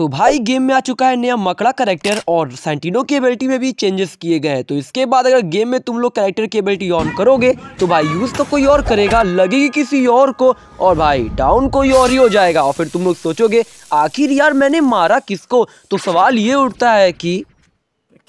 तो भाई गेम में आ चुका है नया मकड़ा करेक्टर और सेंटिनो की एबिलिटी में भी चेंजेस किए गए हैं तो इसके बाद अगर गेम में तुम लोग करेक्टर की एबिलिटी ऑन करोगे तो भाई यूज़ तो कोई और करेगा लगेगी किसी और को और भाई डाउन कोई और ही हो जाएगा और फिर तुम लोग सोचोगे आखिर यार मैंने मारा किसको तो सवाल ये उठता है कि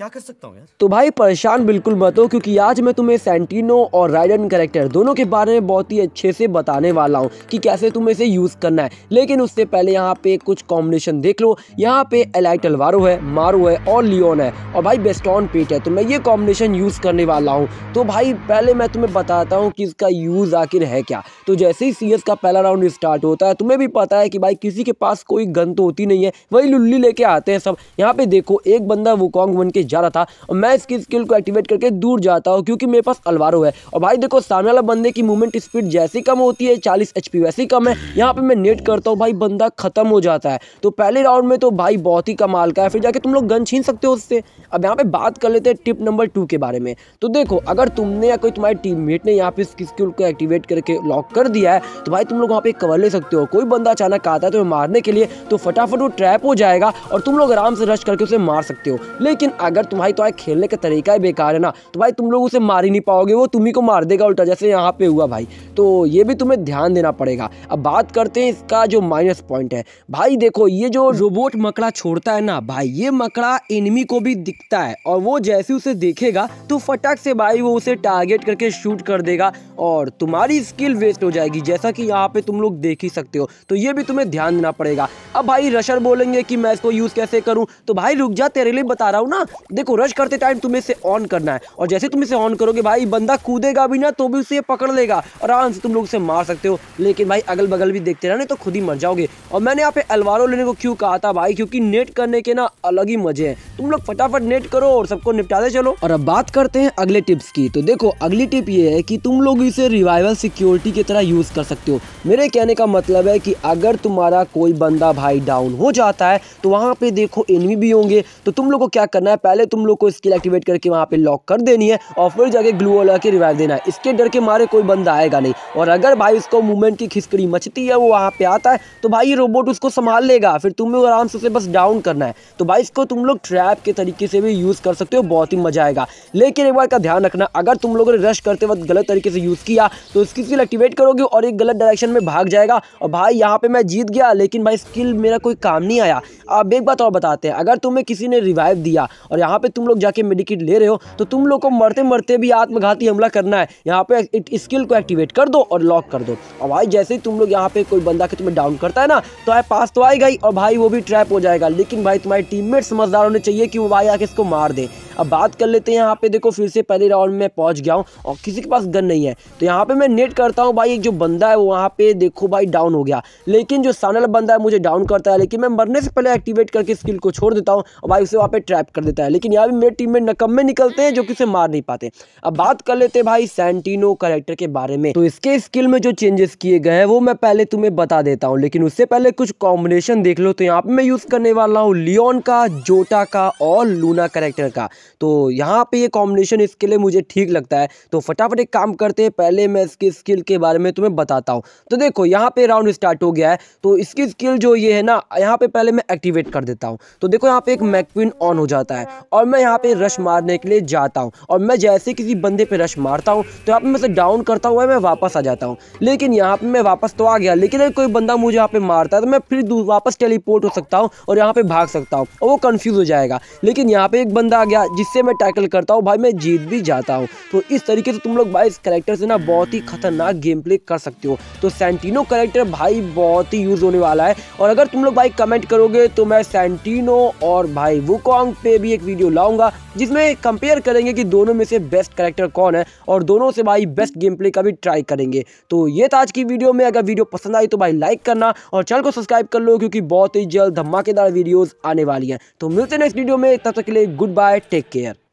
क्या कर सकता हूँ यार तो भाई परेशान बिल्कुल मत हो क्योंकि आज मैं तुम्हें सेंटिनो और राइडन करेक्टर दोनों के बारे में बहुत ही अच्छे से बताने वाला हूँ कि कैसे तुम्हें इसे यूज़ करना है लेकिन उससे पहले यहाँ पे कुछ कॉम्बिनेशन देख लो यहाँ पे एलाइट अलवारो है मारो है और लियोन है और भाई बेस्टॉन पेट है तो मैं ये कॉम्बिनेशन यूज़ करने वाला हूँ तो भाई पहले मैं तुम्हें बताता हूँ कि इसका यूज़ आखिर है क्या तो जैसे ही सी का पहला राउंड स्टार्ट होता है तुम्हें भी पता है कि भाई किसी के पास कोई गन तो होती नहीं है वही लुल्ली लेके आते हैं सब यहाँ पे देखो एक बंदा वो कॉन्ग बन के जा रहा था और मैं इसकी स्किल को एक्टिवेट करके दूर जाता हूँ क्योंकि मेरे पास अलवारो है और भाई देखो सामने वाला बंदे की मूवमेंट स्पीड जैसी कम होती है चालीस एच वैसी कम है यहाँ पर मैं नेट करता हूँ भाई बंदा खत्म हो जाता है तो पहले राउंड में तो भाई बहुत ही कमाल का है फिर जाके तुम लोग गन छीन सकते हो उससे अब यहाँ पर बात कर लेते हैं टिप नंबर टू के बारे में तो देखो अगर तुमने या कोई तुम्हारे टीममेट ने यहाँ पे इसकी स्किल को एक्टिवेट करके लॉक कर दिया है तो भाई तुम लोग वहाँ पे कवर ले सकते हो कोई बंदा अचानक आता है तो मारने के लिए तो फटाफट वो ट्रैप हो जाएगा और तुम लोग आराम से रश करके उसे मार सकते हो लेकिन अगर अगर तुम्हारी तुम्हारे तो खेलने का तरीका ही बेकार है ना तो भाई तुम लोग उसे मार ही नहीं पाओगे वो तुम्ही को मार देगा उल्टा जैसे यहाँ पे हुआ भाई तो ये भी तुम्हें ध्यान देना पड़ेगा अब बात करते हैं इसका जो माइनस पॉइंट है भाई देखो ये जो रोबोट मकड़ा छोड़ता है ना भाई ये मकड़ा एनिमी को भी दिखता है और वो जैसे उसे देखेगा तो फटाक से भाई वो उसे टारगेट करके शूट कर देगा और तुम्हारी स्किल वेस्ट हो जाएगी जैसा कि यहाँ पे तुम लोग देख ही सकते हो तो ये भी तुम्हें ध्यान देना पड़ेगा अब भाई रशर बोलेंगे कि मैं इसको यूज़ कैसे करूँ तो भाई रुक जा तेरे लिए बता रहा हूँ ना देखो रश करते टाइम तुम्हें इसे ऑन करना है और जैसे तुम इसे ऑन करोगे भाई बंदा कूदेगा भी ना तो भी उसे पकड़ लेगा और आराम से तुम लोग उसे मार सकते हो लेकिन भाई अगल बगल भी देखते रहने तो खुद ही मर जाओगे और मैंने यहाँ पे अलवारों लेने को क्यों कहा था भाई क्योंकि नेट करने के ना अलग ही मजे हैं तुम लोग फटाफट नेट करो और सबको निपटाते चलो और अब बात करते हैं अगले टिप्स की तो देखो अगली टिप ये है कि तुम लोग इसे रिवाइवल सिक्योरिटी की तरह यूज़ कर सकते हो मेरे कहने का मतलब है कि अगर तुम्हारा कोई बंदा भाई डाउन हो जाता है तो वहां पे देखो एनमी भी होंगे तो तुम लोग को क्या करना है पहले तुम लोग को स्किल एक्टिवेट करके वहाँ पे लॉक कर देनी है और फिर जाके ग्लू और के रिवाइव देना है इसके डर के मारे कोई बंदा आएगा नहीं और अगर भाई उसको मूवमेंट की खिसकड़ी मचती है वो वहाँ पे आता है तो भाई ये रोबोट उसको संभाल लेगा फिर तुम्हें आराम से उसे बस डाउन करना है तो भाई इसको तुम लोग ट्रैप के तरीके से भी यूज़ कर सकते हो बहुत ही मजा आएगा लेकिन एक बार का ध्यान रखना अगर तुम लोगों ने रश करते वक्त गलत तरीके से यूज़ किया तो उसकी स्किल एक्टिवेट करोगे और एक गलत डायरेक्शन में भाग जाएगा और भाई यहाँ पर मैं जीत गया लेकिन भाई स्किल मेरा कोई काम नहीं आया अब एक बात और बताते हैं अगर तुम्हें किसी ने रिवाइव दिया और यहाँ पे तुम लोग जाके मेडिकेट ले रहे हो तो तुम लोग को मरते मरते भी आत्मघाती हमला करना है यहाँ पे स्किल को एक्टिवेट कर दो और लॉक कर दो और भाई जैसे ही तुम लोग यहाँ पे कोई बंदा के तुम्हें डाउन करता है ना तो आए पास तो आएगा ही और भाई वो भी ट्रैप हो जाएगा लेकिन भाई तुम्हारी टीममेट समझदार होने चाहिए कि वो भाई आके इसको मार दे अब बात कर लेते हैं यहाँ पे देखो फिर से पहले राउंड में पहुंच गया हूँ और किसी के पास गन नहीं है तो यहाँ पे मैं नेट करता हूँ भाई एक जो बंदा है वो वहाँ पे देखो भाई डाउन हो गया लेकिन जो सानल बंदा है मुझे डाउन करता है लेकिन मैं मरने से पहले एक्टिवेट करके स्किल को छोड़ देता हूँ और भाई उसे वहाँ पे ट्रैप कर देता है है लेकिन यहाँ भी मेरे टीम में नकम्मे निकलते हैं जो कि उसे मार नहीं पाते अब बात कर लेते हैं भाई सेंटिनो करेक्टर के बारे में तो इसके स्किल में जो चेंजेस किए गए हैं वो मैं पहले तुम्हें बता देता हूँ लेकिन उससे पहले कुछ कॉम्बिनेशन देख लो तो यहाँ पर मैं यूज़ करने वाला हूँ लियोन का जोटा का और लूना करेक्टर का तो यहाँ पे ये कॉम्बिनेशन इसके लिए मुझे ठीक लगता है तो फटाफट एक काम करते हैं पहले मैं इसके स्किल के बारे में तुम्हें बताता हूँ तो देखो यहाँ पे राउंड स्टार्ट हो गया है तो इसकी स्किल जो ये है ना यहाँ पे पहले मैं एक्टिवेट कर देता हूँ तो देखो यहाँ पे एक मैकविन ऑन हो जाता है और मैं यहाँ पे रश मारने के लिए जाता हूँ और मैं जैसे किसी बंदे पे रश मारता हूँ तो यहाँ पे मैं डाउन करता हुआ मैं वापस आ जाता हूँ लेकिन यहाँ पे मैं वापस तो आ गया लेकिन अगर कोई बंदा मुझे यहाँ पे मारता है तो मैं फिर वापस टेलीपोर्ट हो सकता हूँ और यहाँ पे भाग सकता हूँ और वो कन्फ्यूज़ हो जाएगा लेकिन यहाँ पे एक बंदा आ गया जिससे मैं टैकल करता हूँ भाई मैं जीत भी जाता हूँ तो इस तरीके से तुम लोग भाई इस करेक्टर से ना बहुत ही खतरनाक गेम प्ले कर सकते हो तो सेंटिनो करेक्टर भाई बहुत ही यूज़ होने वाला है और अगर तुम लोग भाई कमेंट करोगे तो मैं सेंटिनो और भाई वो पे भी एक वीडियो लाऊंगा जिसमें कंपेयर करेंगे कि दोनों में से बेस्ट करेक्टर कौन है और दोनों से भाई बेस्ट गेम प्ले का भी ट्राई करेंगे तो ये था आज की वीडियो में अगर वीडियो पसंद आई तो भाई लाइक करना और चैनल को सब्सक्राइब कर लो क्योंकि बहुत ही जल्द धमाकेदार वीडियोज़ आने वाली है तो मिलते नेक्स्ट वीडियो में तब तक के लिए गुड बाय टेक केयर